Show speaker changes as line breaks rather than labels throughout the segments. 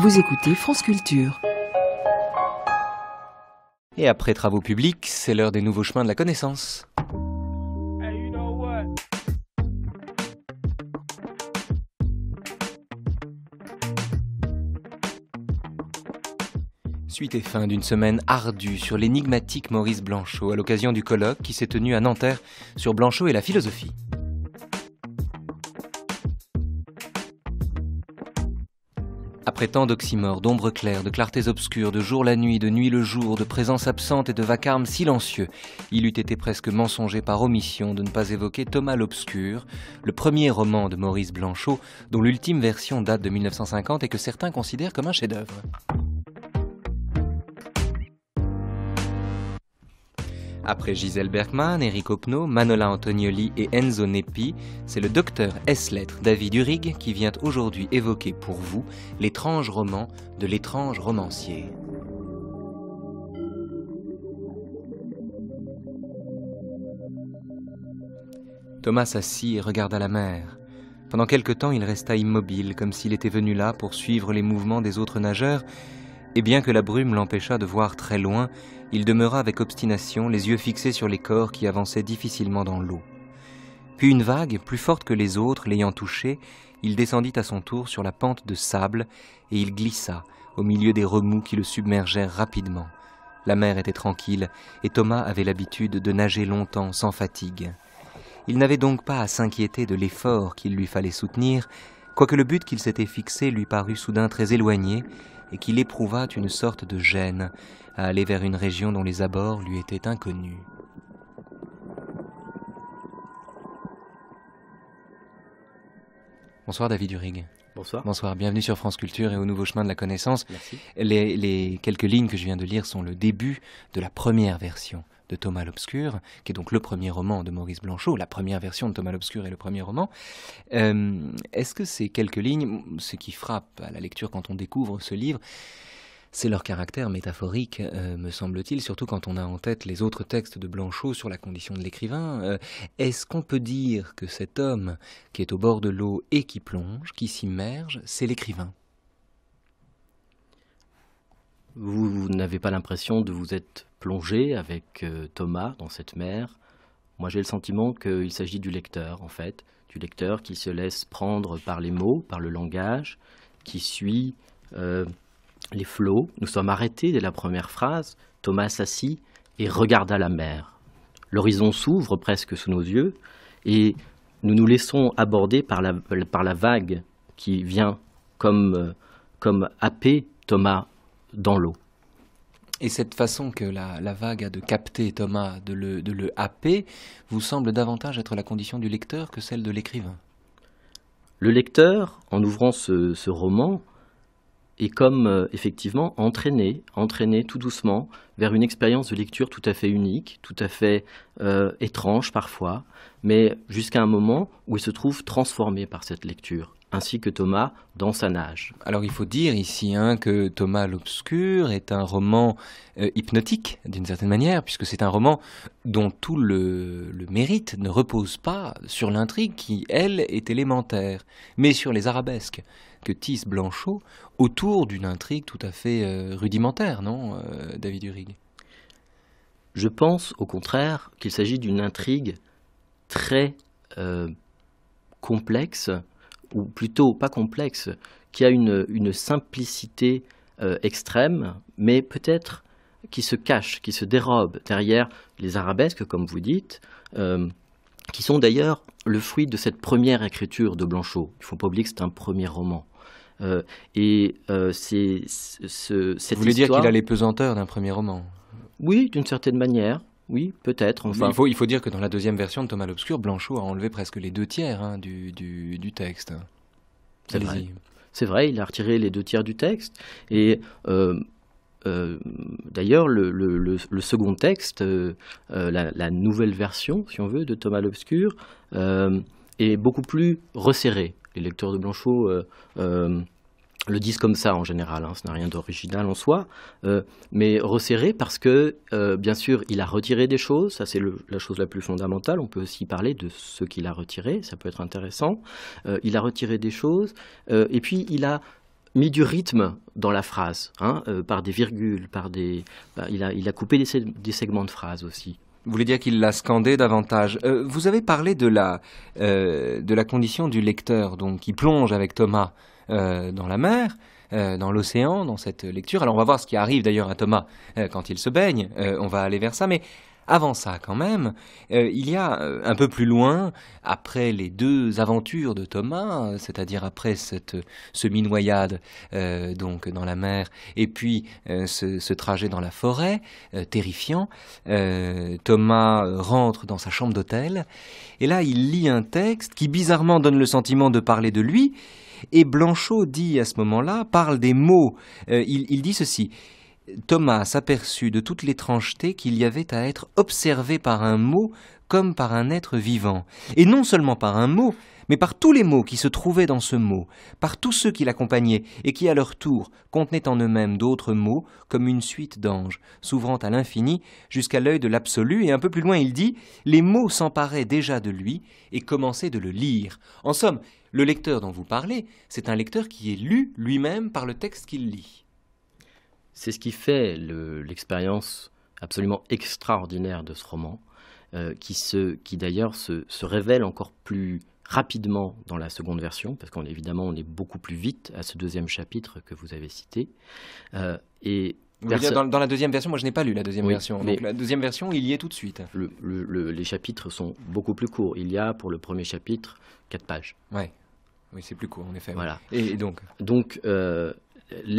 Vous écoutez France Culture.
Et après travaux publics, c'est l'heure des nouveaux chemins de la connaissance. Suite et fin d'une semaine ardue sur l'énigmatique Maurice Blanchot à l'occasion du colloque qui s'est tenu à Nanterre sur Blanchot et la philosophie. Prétend tant d'ombre d'ombres claires, de clartés obscures, de jour la nuit, de nuit le jour, de présence absente et de vacarme silencieux, il eût été presque mensonger par omission de ne pas évoquer Thomas l'Obscur, le premier roman de Maurice Blanchot, dont l'ultime version date de 1950 et que certains considèrent comme un chef-d'œuvre. Après Gisèle Bergman, Eric Opno, Manola Antonioli et Enzo Nepi, c'est le docteur s lettre David Urig qui vient aujourd'hui évoquer pour vous l'étrange roman de l'étrange romancier. Thomas s'assit et regarda la mer. Pendant quelque temps, il resta immobile, comme s'il était venu là pour suivre les mouvements des autres nageurs, et bien que la brume l'empêchât de voir très loin, il demeura avec obstination, les yeux fixés sur les corps qui avançaient difficilement dans l'eau. Puis une vague, plus forte que les autres, l'ayant touché, il descendit à son tour sur la pente de sable et il glissa au milieu des remous qui le submergèrent rapidement. La mer était tranquille et Thomas avait l'habitude de nager longtemps sans fatigue. Il n'avait donc pas à s'inquiéter de l'effort qu'il lui fallait soutenir, quoique le but qu'il s'était fixé lui parut soudain très éloigné et qu'il éprouvât une sorte de gêne, à aller vers une région dont les abords lui étaient inconnus. Bonsoir David Durig. Bonsoir. Bonsoir, bienvenue sur France Culture et au Nouveau Chemin de la Connaissance. Merci. Les, quelques lignes que je viens de lire sont le début de la première version de Thomas l'Obscur, qui est donc le premier roman de Maurice Blanchot, la première version de Thomas l'Obscur est le premier roman. Euh, est-ce que ces quelques lignes, ce qui frappe à la lecture quand on découvre ce livre, c'est leur caractère métaphorique, euh, me semble-t-il, surtout quand on a en tête les autres textes de Blanchot sur la condition de l'écrivain. Euh, est-ce qu'on peut dire que cet homme qui est au bord de l'eau et qui plonge, qui s'immerge, c'est l'écrivain
Vous, n'avez pas l'impression de vous être plongé avec euh, Thomas dans cette mer. Moi, j'ai le sentiment qu'il s'agit du lecteur, en fait, du lecteur qui se laisse prendre par les mots, par le langage, qui suit les flots, nous sommes arrêtés dès la première phrase. Thomas s'assit et regarda la mer. L'horizon s'ouvre presque sous nos yeux et nous nous laissons aborder par la, vague qui vient comme, comme happer Thomas dans l'eau. Et cette
façon que la, vague a de capter Thomas, de le, de happer, vous semble davantage être la condition du lecteur que celle de l'écrivain
Le lecteur, en ouvrant ce roman, et comme euh, effectivement entraîner, entraîner tout doucement vers une expérience de lecture tout à fait unique, tout à fait euh, étrange parfois, mais jusqu'à un moment où il se trouve transformé par cette lecture ainsi que Thomas dans sa nage. Alors il faut dire ici hein, que Thomas l'Obscur est un roman euh,
hypnotique d'une certaine manière, puisque c'est un roman dont tout le, mérite ne repose pas sur l'intrigue qui, elle, est élémentaire, mais sur les arabesques que tisse Blanchot autour d'une intrigue tout à fait euh, rudimentaire, non, euh, David Urig
Je pense au contraire qu'il s'agit d'une intrigue très complexe, ou plutôt pas complexe, qui a une, simplicité euh, extrême, mais peut-être qui se cache, qui se dérobe derrière les arabesques, comme vous dites, euh, qui sont d'ailleurs le fruit de cette première écriture de Blanchot. Il ne faut pas oublier que c'est un premier roman. Euh, et c'est, Vous voulez dire qu'il a les pesanteurs d'un premier roman Oui, d'une certaine manière. Oui, peut-être.
il, faut, dire que dans la deuxième version de Thomas l'Obscur, Blanchot a enlevé presque les deux tiers hein, du, texte.
C'est vrai. il a retiré les deux tiers du texte. Et euh, euh, d'ailleurs, le, second texte, euh, la, la, nouvelle version, si on veut, de Thomas l'Obscur, est beaucoup plus resserré. Les lecteurs de Blanchot le disent comme ça en général, hein, ce n'est rien d'original en soi, euh, mais resserré parce que, euh, bien sûr, il a retiré des choses, ça c'est la chose la plus fondamentale, on peut aussi parler de ce qu'il a retiré, ça peut être intéressant, euh, il a retiré des choses, et puis il a mis du rythme dans la phrase, hein, par des virgules, par des... Bah, il, a, coupé des, segments de phrase aussi, vous voulez dire qu'il l'a scandé davantage. vous avez parlé
de la, de la condition du lecteur, donc qui plonge avec Thomas euh, dans la mer, euh, dans l'océan, dans cette lecture. Alors on va voir ce qui arrive d'ailleurs à Thomas euh, quand il se baigne, on va aller vers ça, mais avant ça quand même, il y a un peu plus loin, après les deux aventures de Thomas, c'est-à-dire après cette semi-noyade donc dans la mer, et puis ce, trajet dans la forêt, terrifiant, Thomas rentre dans sa chambre d'hôtel, et là il lit un texte qui bizarrement donne le sentiment de parler de lui, et Blanchot dit à ce moment-là, parle des mots. Euh, il, il dit ceci. Thomas s'aperçut de toute l'étrangeté qu'il y avait à être observé par un mot comme par un être vivant, et non seulement par un mot, mais par tous les mots qui se trouvaient dans ce mot, par tous ceux qui l'accompagnaient, et qui à leur tour contenaient en eux-mêmes d'autres mots, comme une suite d'anges, s'ouvrant à l'infini jusqu'à l'œil de l'absolu, et un peu plus loin il dit Les mots s'emparaient déjà de lui et commençaient de le lire. En somme, le lecteur dont vous parlez, c'est un lecteur qui est
lu lui-même par le texte qu'il lit. C'est ce qui fait l'expérience absolument extraordinaire de ce roman, euh, qui, qui d'ailleurs se, révèle encore plus rapidement dans la seconde version, parce qu'on évidemment on est beaucoup plus vite à ce deuxième chapitre que vous avez cité. Euh, et dans,
la deuxième version, moi je n'ai pas lu la deuxième version. Donc la
deuxième version, il y est tout de suite. les chapitres sont beaucoup plus courts. Il y a pour le premier chapitre 4 pages. Ouais. Oui, c'est plus court en effet. Voilà. Et, donc Donc euh,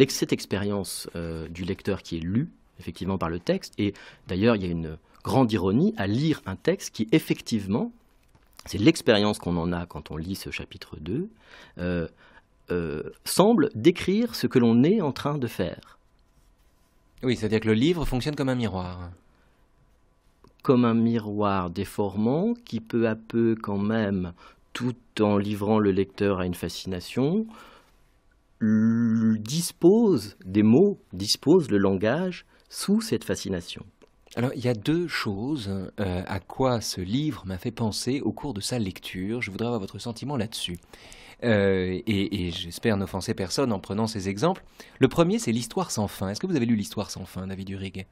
cette expérience euh, du lecteur qui est lu effectivement par le texte, et d'ailleurs il y a une grande ironie à lire un texte qui effectivement, c'est l'expérience qu'on en a quand on lit ce chapitre 2, euh, semble décrire ce que l'on est en train de faire. Oui, c'est-à-dire que le livre fonctionne comme un miroir. Comme un miroir déformant qui peu à peu quand même, tout en livrant le lecteur à une fascination, dispose des mots, dispose le langage sous cette
fascination. Alors, il y a deux choses euh, à quoi ce livre m'a fait penser au cours de sa lecture. Je voudrais avoir votre sentiment là-dessus. Euh, et, j'espère n'offenser personne en prenant ces exemples. Le premier, c'est L'histoire sans fin. Est-ce que vous avez lu L'histoire sans fin, David Durig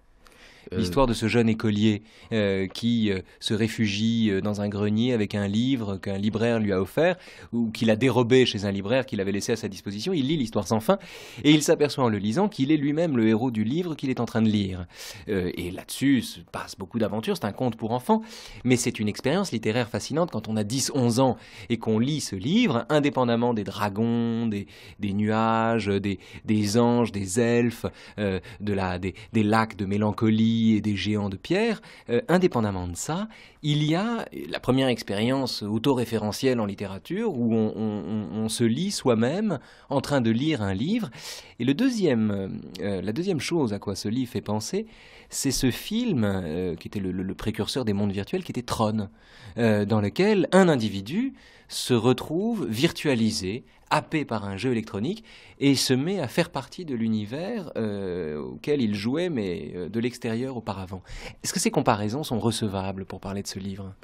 euh, l'histoire de ce jeune écolier euh, qui euh, se réfugie dans un grenier avec un livre qu'un libraire lui a offert ou qu'il a dérobé chez un libraire qu'il avait laissé à sa disposition. Il lit l'histoire sans fin et il s'aperçoit en le lisant qu'il est lui-même le héros du livre qu'il est en train de lire. et là-dessus se passe beaucoup d'aventures. C'est un conte pour enfants, mais c'est une expérience littéraire fascinante quand on a 10-11 ans et qu'on lit ce livre, indépendamment des dragons, des, des nuages, des, des, anges, des elfes, de la, des, des lacs de mélancolie et des géants de pierre, euh, indépendamment de ça, il y a la première expérience autoréférentielle en littérature où on, se lit soi-même en train de lire un livre. Et le deuxième, euh, la deuxième chose à quoi ce livre fait penser, c'est ce film euh, qui était le, précurseur des mondes virtuels, qui était trône dans lequel un individu se retrouve virtualisé, happé par un jeu électronique et se met à faire partie de l'univers euh, auquel il jouait, mais euh, de l'extérieur
auparavant. Est-ce que ces comparaisons sont recevables pour parler de ce livre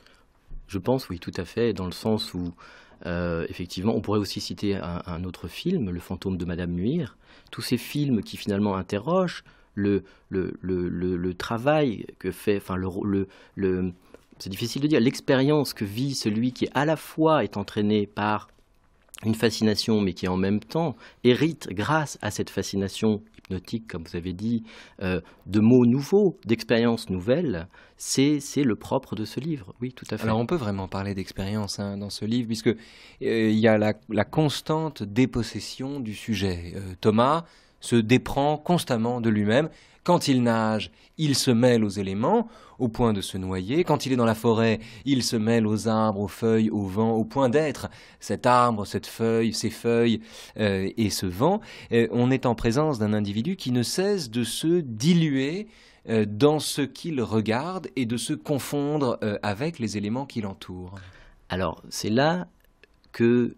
Je pense oui, tout à fait, dans le sens où euh, effectivement, on pourrait aussi citer un, autre film, Le fantôme de Madame Nuire. Tous ces films qui finalement interrogent le, travail que fait, enfin, le, c'est difficile de dire, l'expérience que vit celui qui à la fois est entraîné par une fascination, mais qui en même temps hérite, grâce à cette fascination hypnotique, comme vous avez dit, euh, de mots nouveaux, d'expériences nouvelles, c'est le propre de ce livre. Oui, tout à fait. Alors on peut vraiment parler
d'expérience hein, dans ce livre, puisque euh, il y a la, constante dépossession du sujet. Euh, Thomas se déprend constamment de lui-même. Quand il nage, il se mêle aux éléments, au point de se noyer. Quand il est dans la forêt, il se mêle aux arbres, aux feuilles, au vent, au point d'être cet arbre, cette feuille, ces feuilles euh, et ce vent. Euh, on est en présence d'un individu qui ne cesse de se diluer euh, dans ce qu'il regarde et de se confondre avec les éléments qui l'entourent.
Alors, c'est là que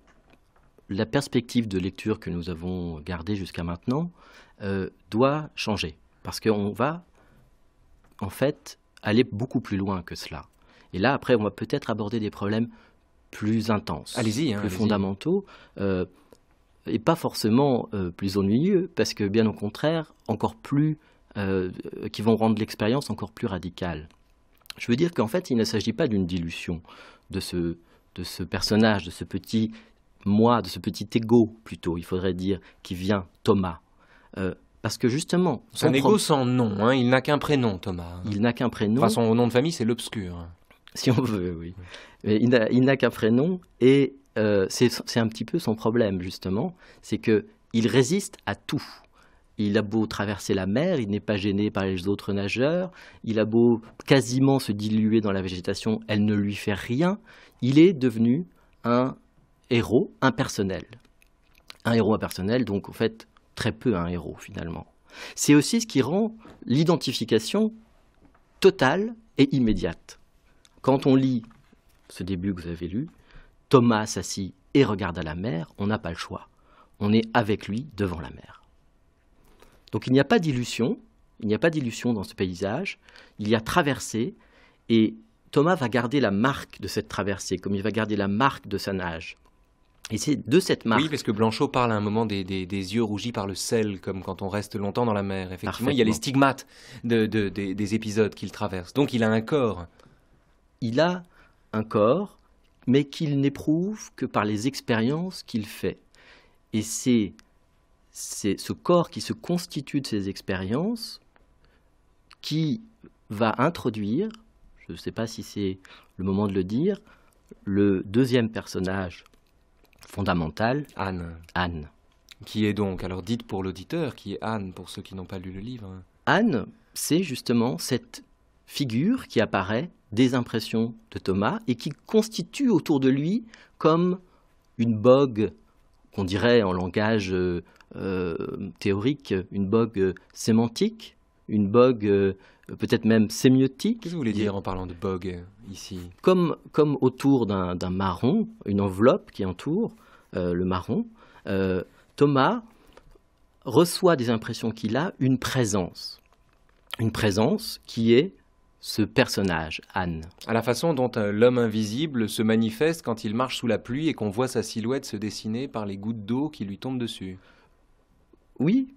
la perspective de lecture que nous avons gardée jusqu'à maintenant euh, doit changer. Parce qu'on va, en fait, aller beaucoup plus loin que cela. Et là, après, on va peut-être aborder des problèmes plus intenses, plus hein, fondamentaux, euh, et pas forcément euh, plus ennuyeux, parce que bien au contraire, encore plus, qui vont rendre l'expérience encore plus radicale. Je veux dire qu'en fait, il ne s'agit pas d'une dilution de ce, de ce personnage, de ce petit moi, de ce petit ego plutôt, il faudrait dire, qui vient Thomas. Euh, parce que justement. Son un égo sans nom, hein, il n'a qu'un prénom, Thomas. Il n'a qu'un prénom. Enfin, son nom de famille, c'est l'obscur. Si on veut, oui. il n'a qu'un prénom et euh, c'est un petit peu son problème, justement. C'est que il résiste à tout. Il a beau traverser la mer, il n'est pas gêné par les autres nageurs. Il a beau quasiment se diluer dans la végétation, elle ne lui fait rien. Il est devenu un héros impersonnel. Un héros impersonnel, donc en fait très peu un héros finalement. C'est aussi ce qui rend l'identification totale et immédiate. Quand on lit ce début que vous avez lu, Thomas s'assit et regarde à la mer, on n'a pas le choix. On est avec lui devant la mer. Donc il n'y a pas d'illusion, il n'y a pas d'illusion dans ce paysage, il y a traversée et Thomas va garder la marque de cette traversée, comme il va garder la marque de sa nage. Et c'est de cette marque. Oui, parce que Blanchot parle à un moment des,
yeux rougis par le sel, comme quand on reste longtemps dans la mer. Effectivement, il y a les stigmates des
épisodes qu'il traverse. Donc il a un corps. Il a un corps, mais qu'il n'éprouve que par les expériences qu'il fait. Et c'est ce corps qui se constitue de ces expériences qui va introduire, je ne sais pas si c'est le moment de le dire, le deuxième personnage fondamentale. Anne. Anne. Qui est
donc, alors dite pour l'auditeur, qui est Anne, pour ceux qui n'ont
pas lu le livre. Anne, c'est justement cette figure qui apparaît des impressions de Thomas et qui constitue autour de lui comme une bogue, qu'on dirait en langage euh, euh, théorique, une bogue sémantique, une bogue euh, peut-être même sémiotique. Qu'est-ce que vous voulez dire en parlant de bogue euh, ici comme, comme autour d'un marron, une enveloppe qui entoure euh, le marron, Thomas reçoit des impressions qu'il a, une présence. Une présence qui est ce personnage, Anne. À la façon dont l'homme invisible se manifeste
quand il marche sous la pluie et qu'on voit sa silhouette se dessiner par les gouttes d'eau qui lui tombent dessus.
Oui,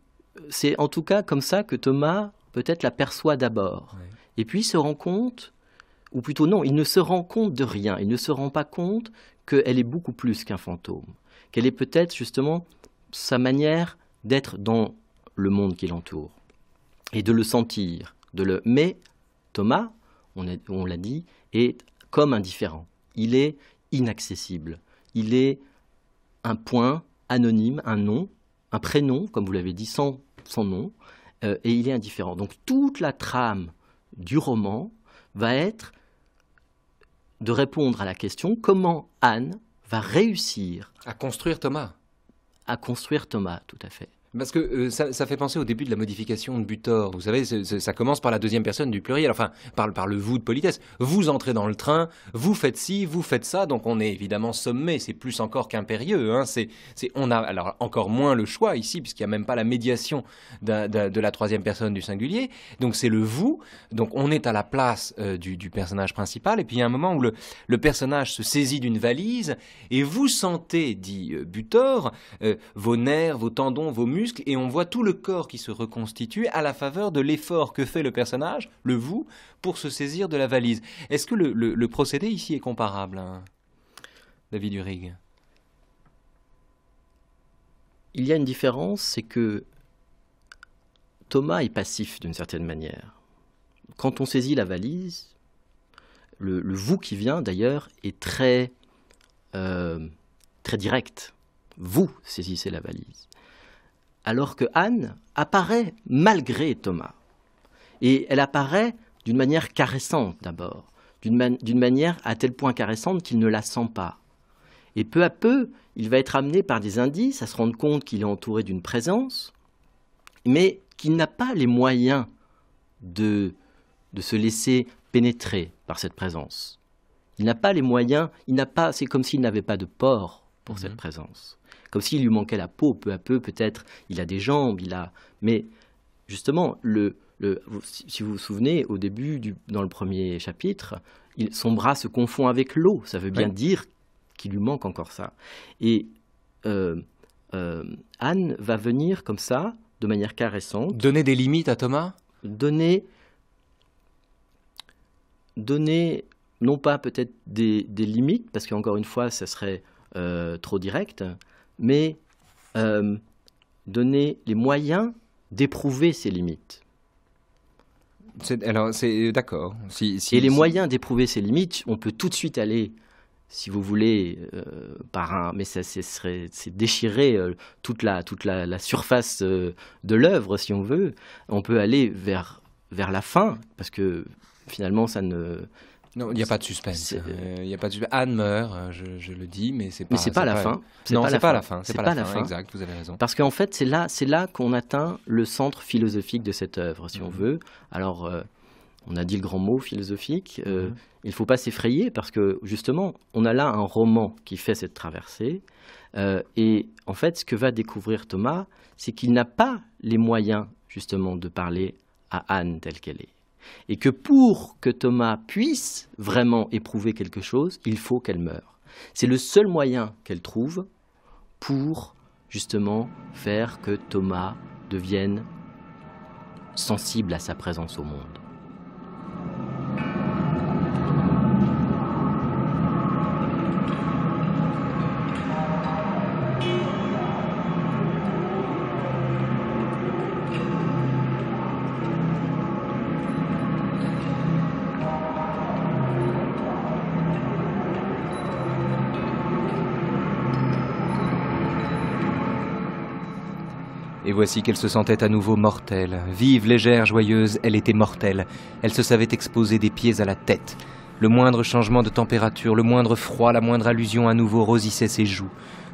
c'est en tout cas comme ça que Thomas peut-être la perçoit d'abord. Et puis se rend compte, ou plutôt non, il ne se rend compte de rien. Il ne se rend pas compte qu'elle est beaucoup plus qu'un fantôme. Qu'elle est peut-être justement sa manière d'être dans le monde qui l'entoure et de le sentir. De le... Mais Thomas, on l'a dit, est comme indifférent. Il est inaccessible. Il est un point anonyme, un nom, un prénom, comme vous l'avez dit, sans nom, euh, et il est indifférent. Donc toute la trame du roman va être de répondre à la question comment Anne va réussir à construire Thomas. À construire Thomas, tout à fait.
Parce que euh, ça, fait penser au début de la modification de Butor. Vous savez, ça commence par la deuxième personne du pluriel, enfin, par, par le vous de politesse. Vous entrez dans le train, vous faites ci, vous faites ça, donc on est évidemment sommé, c'est plus encore qu'impérieux. Hein. C'est, on a alors encore moins le choix ici, puisqu'il n'y a même pas la médiation de la troisième personne du singulier. Donc c'est le vous, donc on est à la place euh, du, personnage principal, et puis il y a un moment où le, personnage se saisit d'une valise, et vous sentez, dit euh, Butor, vos nerfs, vos tendons, vos muscles, et on voit tout le corps qui se reconstitue à la faveur de l'effort que fait le personnage, le vous, pour se saisir de la valise. Est-ce que le, procédé ici est comparable, hein,
David Urig Il y a une différence, c'est que Thomas est passif d'une certaine manière. Quand on saisit la valise, le, vous qui vient d'ailleurs est très, euh, très direct vous saisissez la valise alors que Anne apparaît malgré Thomas. Et elle apparaît d'une manière caressante d'abord, d'une manière à tel point caressante qu'il ne la sent pas. Et peu à peu, il va être amené par des indices à se rendre compte qu'il est entouré d'une présence, mais qu'il n'a pas les moyens de, se laisser pénétrer par cette présence. Il n'a pas les moyens, c'est comme s'il n'avait pas de port pour cette mhm. présence comme s'il lui manquait la peau, peu à peu peut-être, il a des jambes, il a... Mais justement, le, le, si vous vous souvenez, au début, du, dans le premier chapitre, son bras se confond avec l'eau, ça veut bien dire qu'il lui manque encore ça. Et euh, euh, Anne va venir comme ça, de manière caressante. Donner des limites à Thomas Donner... Donner non pas peut-être des, limites, parce qu'encore une fois, ça serait euh, trop direct, mais euh, donner les moyens d'éprouver ses limites. Alors, c'est d'accord. Si, et les moyens d'éprouver ses limites, on peut tout de suite aller, si vous voulez, euh, par un. Mais ça, serait, c'est déchirer euh, toute la, toute la, la surface de l'œuvre, si on veut. On peut aller vers, vers la fin, parce que finalement, ça ne, non, il n'y a pas de suspense. Euh, il y a pas de Anne meurt,
euh, je, le dis, mais c'est pas. pas, la fin. Non, c'est pas la fin. C'est pas, Pas la fin. Exact, vous avez raison.
Parce qu'en fait, c'est là, c'est là qu'on atteint le centre philosophique de cette œuvre, si on mhm. veut. Alors, euh, on a dit le grand mot philosophique. Mhm. Il ne faut pas s'effrayer parce que justement, on a là un roman qui fait cette traversée. et en fait, ce que va découvrir Thomas, c'est qu'il n'a pas les moyens justement de parler à Anne telle qu'elle est et que pour que Thomas puisse vraiment éprouver quelque chose, il faut qu'elle meure. C'est le seul moyen qu'elle trouve pour justement faire que Thomas devienne sensible à sa présence au monde.
Et voici qu'elle se sentait à nouveau mortelle. Vive, légère, joyeuse, elle était mortelle. Elle se savait exposée des pieds à la tête. Le moindre changement de température, le moindre froid, la moindre allusion à nouveau rosissait ses joues.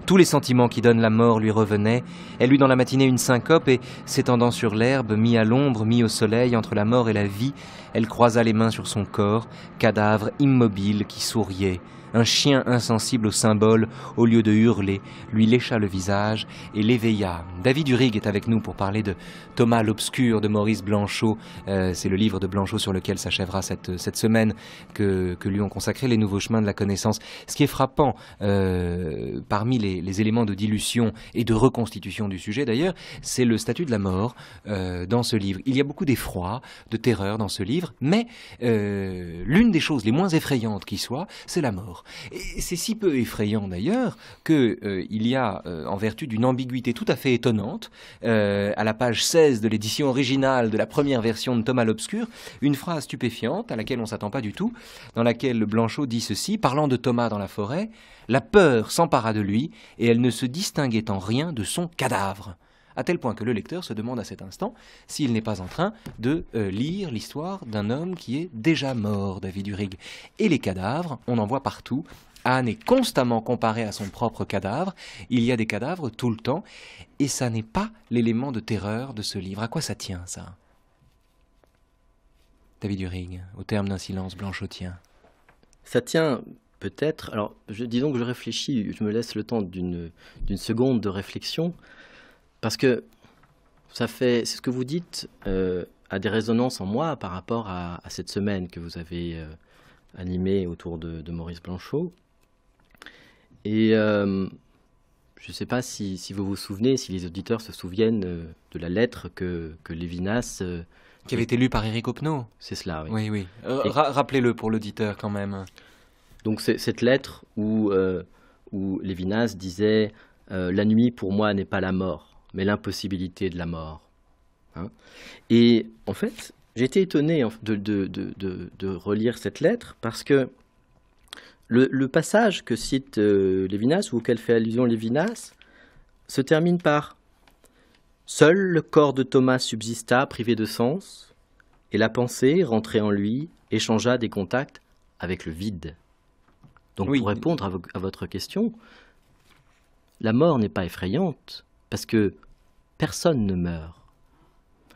Tous les sentiments qui donnent la mort lui revenaient. Elle eut dans la matinée une syncope et, s'étendant sur l'herbe, mis à l'ombre, mis au soleil, entre la mort et la vie, elle croisa les mains sur son corps, cadavre immobile qui souriait. Un chien insensible au symbole, au lieu de hurler, lui lécha le visage et l'éveilla. David Urig est avec nous pour parler de Thomas l'Obscur de Maurice Blanchot. Euh, c'est le livre de Blanchot sur lequel s'achèvera cette, cette, semaine que, que, lui ont consacré les nouveaux chemins de la connaissance. Ce qui est frappant euh, parmi les, éléments de dilution et de reconstitution du sujet d'ailleurs, c'est le statut de la mort euh, dans ce livre. Il y a beaucoup d'effroi, de terreur dans ce livre, mais l'une des choses les moins effrayantes qui soit, c'est la mort. Et c'est si peu effrayant d'ailleurs qu'il euh, y a, euh, en vertu d'une ambiguïté tout à fait étonnante, euh, à la page 16 de l'édition originale de la première version de Thomas l'Obscur, une phrase stupéfiante à laquelle on ne s'attend pas du tout, dans laquelle Blanchot dit ceci, parlant de Thomas dans la forêt, la peur s'empara de lui et elle ne se distinguait en rien de son cadavre à tel point que le lecteur se demande à cet instant s'il n'est pas en train de euh, lire l'histoire d'un homme qui est déjà mort, David Urig. Et les cadavres, on en voit partout. Anne est constamment comparée à son propre cadavre. Il y a des cadavres tout le temps. Et ça n'est pas l'élément de terreur de ce livre. À quoi ça tient, ça
David Uring,
au terme d'un silence blanchotien.
Ça tient peut-être. Alors, je, disons que je réfléchis, je me laisse le temps d'une seconde de réflexion. Parce que ça fait, c'est ce que vous dites, euh, a des résonances en moi par rapport à, cette semaine que vous avez euh, animée autour de, Maurice Blanchot. Et euh, je ne sais pas si, vous vous souvenez, si les auditeurs se souviennent de la lettre que, que Lévinas qui avait été lue par Eric Opno. C'est cela, oui. Oui, oui. Rappelez-le pour l'auditeur quand même. Donc cette lettre où, où Lévinas disait La nuit pour moi n'est pas la mort mais l'impossibilité de la mort. Hein. Et en fait, j'étais étonné de, relire cette lettre parce que le, passage que cite euh, Lévinas ou auquel fait allusion Lévinas se termine par Seul le corps de Thomas subsista privé de sens, et la pensée, rentrée en lui, échangea des contacts avec le vide. Donc pour répondre à votre question, la mort n'est pas effrayante, parce que personne ne meurt.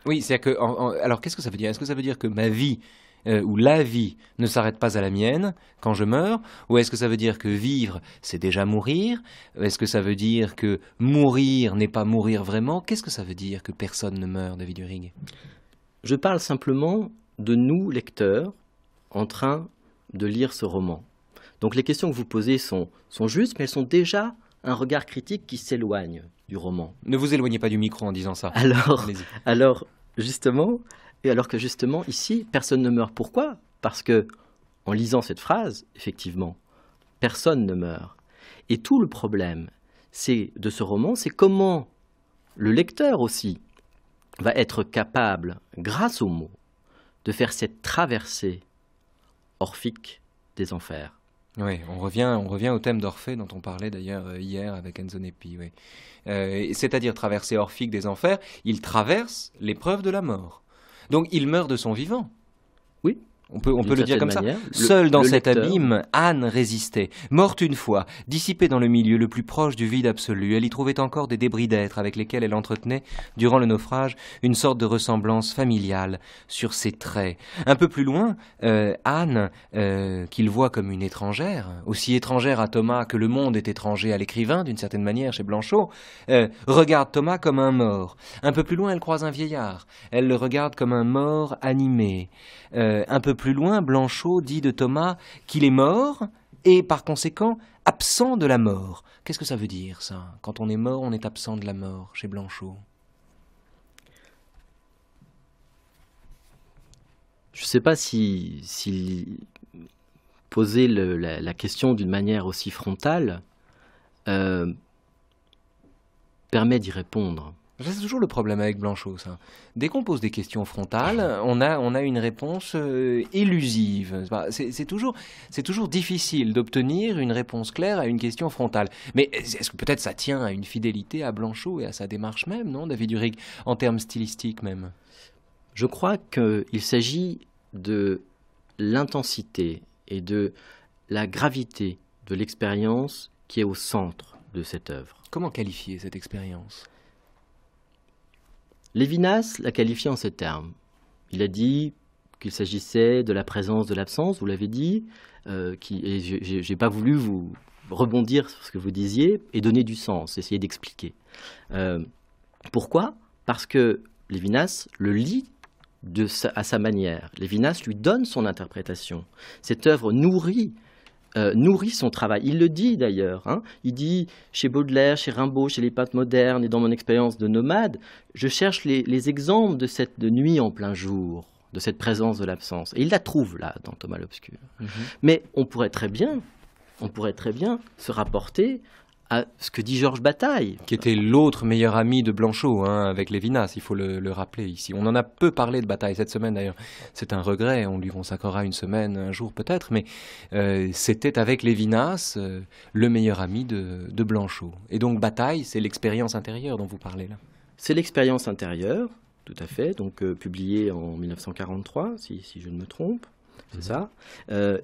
Oui, c'est-à-dire que. alors, qu'est-ce que ça veut dire Est-ce que ça veut dire que ma vie
euh, ou la vie ne s'arrête pas à la mienne quand je meurs Ou est-ce que ça veut dire que vivre, c'est déjà mourir Est-ce que ça veut dire que mourir n'est pas mourir vraiment
Qu'est-ce que ça veut dire que personne ne meurt, David During Je parle simplement de nous, lecteurs, en train de lire ce roman. Donc les questions que vous posez sont, sont justes, mais elles sont déjà un regard critique qui s'éloigne roman. Ne vous éloignez pas du micro en disant ça. Alors, alors justement, et alors que justement ici, personne ne meurt. Pourquoi Parce que en lisant cette phrase, effectivement, personne ne meurt. Et tout le problème, c'est de ce roman, c'est comment le lecteur aussi va être capable, grâce aux mots, de faire cette traversée orphique des enfers. Oui, on revient, au
thème d'Orphée dont on parlait d'ailleurs euh, hier avec Enzo Nepi. Euh, c'est-à-dire traverser Orphique des enfers, il traverse l'épreuve de la mort. Donc il meurt de son vivant on peut, on peut le dire comme ça. Seul Seule dans cet abîme, Anne résistait. Morte une fois, dissipée dans le milieu le plus proche du vide absolu, elle y trouvait encore des débris d'êtres avec lesquels elle entretenait, durant le naufrage, une sorte de ressemblance familiale sur ses traits. Un peu plus loin, euh, Anne, euh, qu'il voit comme une étrangère, aussi étrangère à Thomas que le monde est étranger à l'écrivain, d'une certaine manière, chez Blanchot, euh, regarde Thomas comme un mort. Un peu plus loin, elle croise un vieillard. Elle le regarde comme un mort animé. un peu plus loin, Blanchot dit de Thomas qu'il est mort et par conséquent absent de la mort. Qu'est-ce que ça veut dire ça Quand on est mort, on est absent de la mort chez Blanchot
Je ne sais pas si, poser la, question d'une manière aussi frontale euh, permet d'y répondre.
C'est toujours le problème avec Blanchot, ça. Dès qu'on pose des questions frontales, on a, on a une réponse euh, élusive. C'est toujours, toujours difficile d'obtenir une réponse claire à une question frontale. Mais est-ce que peut-être ça tient à une fidélité à Blanchot et à sa démarche même, non,
David Durig, en termes stylistiques même Je crois qu'il s'agit de l'intensité et de la gravité de l'expérience qui est au centre de cette œuvre. Comment qualifier cette expérience Lévinas l'a qualifié en ces termes. Il a dit qu'il s'agissait de la présence, de l'absence, vous l'avez dit, euh, qui, et je n'ai pas voulu vous rebondir sur ce que vous disiez et donner du sens, essayer d'expliquer. Euh, pourquoi Parce que Lévinas le lit à sa manière. Lévinas lui donne son interprétation. Cette œuvre nourrit euh, nourrit son travail. Il le dit d'ailleurs. Hein. Il dit chez Baudelaire, chez Rimbaud, chez les peintres modernes et dans mon expérience de nomade, je cherche les, exemples de cette nuit en plein jour, de cette présence de l'absence. Et il la trouve là dans Thomas l'Obscur. Mhm. Mais on pourrait très bien, on pourrait très bien se rapporter à ce que dit Georges Bataille. Qui était l'autre meilleur ami de Blanchot,
hein, avec Lévinas, il faut le, rappeler ici. On en a peu parlé de Bataille cette semaine d'ailleurs. C'est un regret, on lui consacrera une semaine, un jour peut-être, mais euh, c'était avec Lévinas euh, le meilleur ami de, Blanchot. Et donc Bataille, c'est l'expérience intérieure dont vous parlez là. C'est
l'expérience intérieure, tout à fait, donc euh, publiée en 1943, si, je ne me trompe c'est mmh. ça.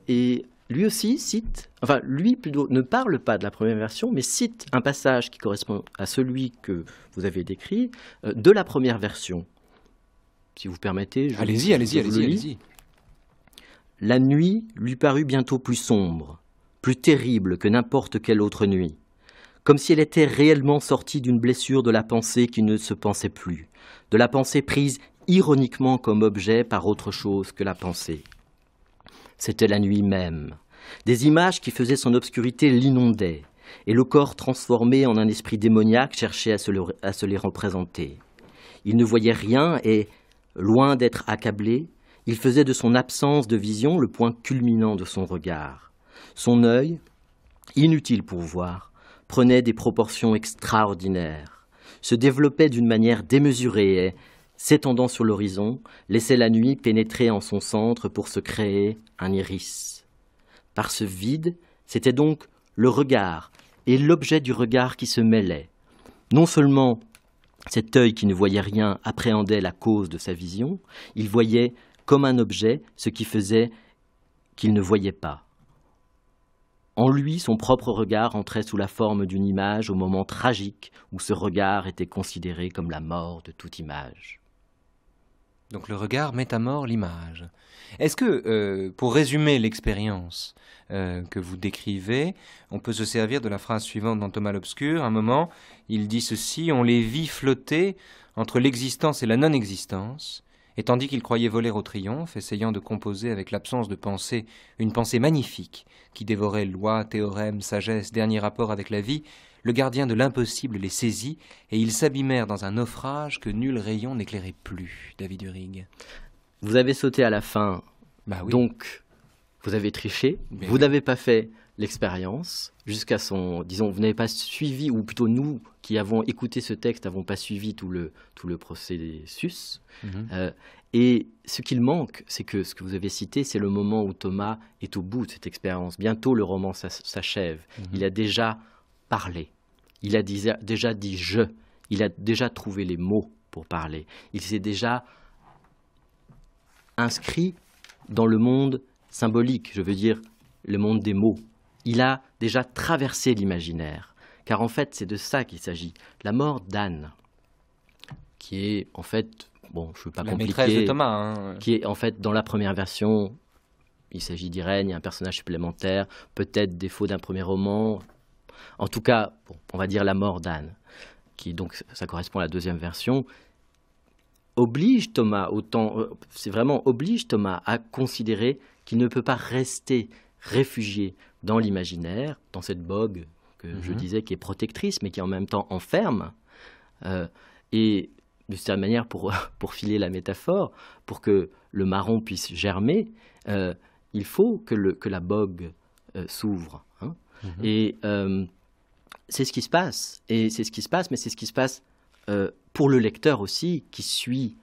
et lui aussi cite, enfin lui plutôt ne parle pas de la première version, mais cite un passage qui correspond à celui que vous avez décrit euh, de la première version. Si vous permettez, allez-y, allez-y, allez-y. La nuit lui parut bientôt plus sombre, plus terrible que n'importe quelle autre nuit, comme si elle était réellement sortie d'une blessure de la pensée qui ne se pensait plus, de la pensée prise ironiquement comme objet par autre chose que la pensée. C'était la nuit même. Des images qui faisaient son obscurité l'inondaient, et le corps transformé en un esprit démoniaque cherchait à se, les représenter. Il ne voyait rien et, loin d'être accablé, il faisait de son absence de vision le point culminant de son regard. Son œil, inutile pour voir, prenait des proportions extraordinaires, se développait d'une manière démesurée et, S'étendant sur l'horizon, laissait la nuit pénétrer en son centre pour se créer un iris. Par ce vide, c'était donc le regard et l'objet du regard qui se mêlaient. Non seulement cet œil qui ne voyait rien appréhendait la cause de sa vision, il voyait comme un objet ce qui faisait qu'il ne voyait pas. En lui, son propre regard entrait sous la forme d'une image au moment tragique où ce regard était considéré comme la mort de toute image. Donc le regard met à mort l'image.
Est-ce que, euh, pour résumer l'expérience euh, que vous décrivez, on peut se servir de la phrase suivante dans Thomas l'Obscur Un moment, il dit ceci, on les vit flotter entre l'existence et la non-existence, et tandis qu'il croyait voler au triomphe, essayant de composer avec l'absence de pensée une pensée magnifique, qui dévorait loi, théorème, sagesse, dernier rapport avec la vie, le gardien de l'impossible les saisit, et ils s'abîmèrent dans un naufrage
que nul rayon n'éclairait plus, David Urig. Vous avez sauté à la fin, bah oui. donc vous avez triché, vous n'avez pas fait l'expérience jusqu'à son, disons, vous n'avez pas suivi, ou plutôt nous qui avons écouté ce texte, n'avons pas suivi tout le, tout le processus. Mhm. Euh, et ce qu'il manque, c'est que ce que vous avez cité, c'est le moment où Thomas est au bout de cette expérience. Bientôt le roman s'achève. Mhm. Il a déjà parlé, il a déjà dit je, il a déjà trouvé les mots pour parler, il s'est déjà inscrit dans le monde symbolique, je veux dire le monde des mots, il a déjà traversé l'imaginaire, car en fait c'est de ça qu'il s'agit. La mort d'Anne, qui est en fait, bon, je ne veux pas compliquer, de Thomas, hein. qui est en fait dans la première version, il s'agit d'Irène, un personnage supplémentaire, peut-être défaut d'un premier roman, en tout cas, on va dire la mort d'Anne, qui donc ça correspond à la deuxième version, oblige Thomas autant, euh, c'est vraiment oblige Thomas à considérer qu'il ne peut pas rester réfugié dans l'imaginaire, dans cette bogue que je mhm. disais qui est protectrice, mais qui en même temps enferme. Euh, et de cette manière, pour, filer la métaphore, pour que le marron puisse germer, euh, il faut que, la bogue euh, s'ouvre. Hein. Mhm. Et c'est ce qui se passe. Et c'est ce qui se passe, mais c'est ce qui se passe pour le lecteur aussi, qui suit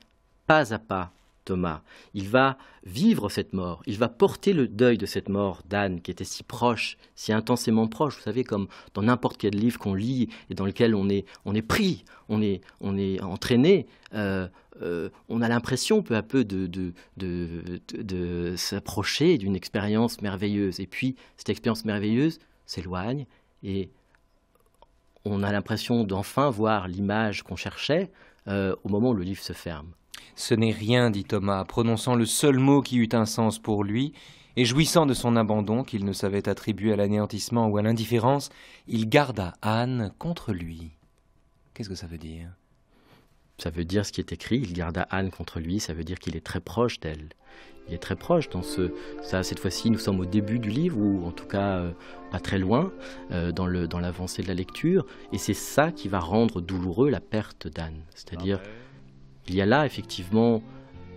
pas à pas Thomas. Il va vivre cette mort, il va porter le deuil de cette mort d'Anne qui était si proche, si intensément proche, vous savez, comme dans n'importe quel livre qu'on lit et dans lequel on est, on est pris, on est, on est entraîné. Euh, euh, on a l'impression peu à peu de, s'approcher d'une expérience merveilleuse. Et puis, cette expérience merveilleuse s'éloigne et on a l'impression d'enfin voir l'image qu'on cherchait euh, au moment où le livre se ferme. Ce n'est rien, dit Thomas, prononçant le seul mot qui eût un
sens pour lui, et jouissant de son abandon qu'il ne savait attribuer à l'anéantissement ou à l'indifférence,
il garda Anne contre lui. Qu'est-ce que ça veut dire Ça veut dire ce qui est écrit, il garda Anne contre lui, ça veut dire qu'il est très proche d'elle. Il est très proche dans ce... Ça, cette fois-ci, nous sommes au début du livre, ou en tout cas euh, pas très loin, euh, dans, le, dans l'avancée de la lecture, et c'est ça qui va rendre douloureux la perte d'Anne. C'est-à-dire... Ah il y a là effectivement,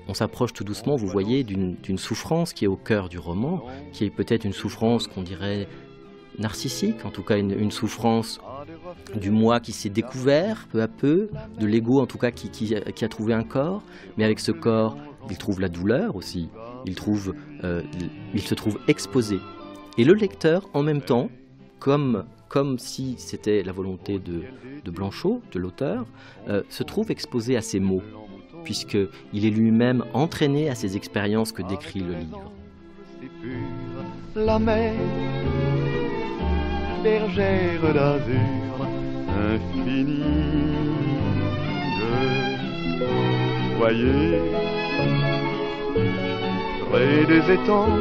on s'approche tout doucement, vous voyez, d'une souffrance qui est au cœur du roman, qui est peut-être une souffrance qu'on dirait narcissique, en tout cas une, souffrance du moi qui s'est découvert peu à peu, de l'ego en tout cas qui, a trouvé un corps, mais avec ce corps, il trouve la douleur aussi, il, trouve, euh, il se trouve exposé. Et le lecteur, en même temps, comme comme si c'était la volonté de, Blanchot, de l'auteur, euh, se trouve exposé à ces mots, puisqu'il est lui-même entraîné à ces expériences que décrit le livre.
La mer, bergère d'azur, infinie. Voyez, près des étangs,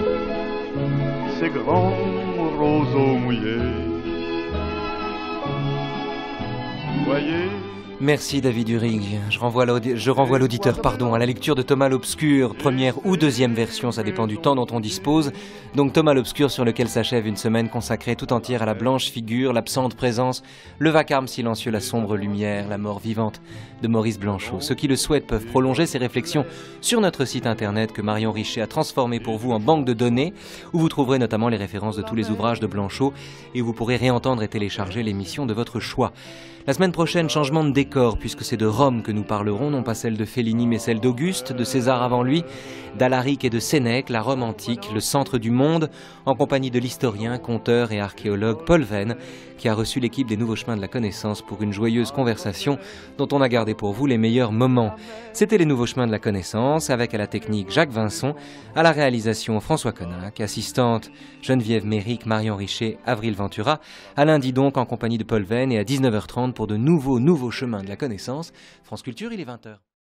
ces grands roseaux mouillés. Merci David Urig. Je renvoie l'auditeur pardon, à la lecture de Thomas l'Obscur, première ou deuxième version, ça dépend du temps dont on dispose. Donc Thomas l'Obscur sur lequel s'achève une semaine consacrée tout entière à la blanche figure, l'absente présence, le vacarme silencieux, la sombre lumière, la mort vivante de Maurice Blanchot. Ceux qui le souhaitent peuvent prolonger ces réflexions sur notre site internet que Marion Richet a transformé pour vous en banque de données, où vous trouverez notamment les références de tous les ouvrages de Blanchot et vous pourrez réentendre et télécharger l'émission de votre choix. La semaine prochaine, changement de décor, puisque c'est de Rome que nous parlerons, non pas celle de Fellini, mais celle d'Auguste, de César avant lui, d'Alaric et de Sénèque, la Rome antique, le centre du monde, en compagnie de l'historien, conteur et archéologue Paul Venn, qui a reçu l'équipe des Nouveaux Chemins de la Connaissance pour une joyeuse conversation dont on a gardé pour vous les meilleurs moments. C'était les Nouveaux Chemins de la Connaissance, avec à la technique Jacques Vincent, à la réalisation François Connac, assistante Geneviève Méric, Marion Richer, Avril Ventura, à lundi donc en compagnie de Paul Venn et à 19h30 pour de nouveaux, nouveaux chemins de la connaissance. France Culture, il est 20h.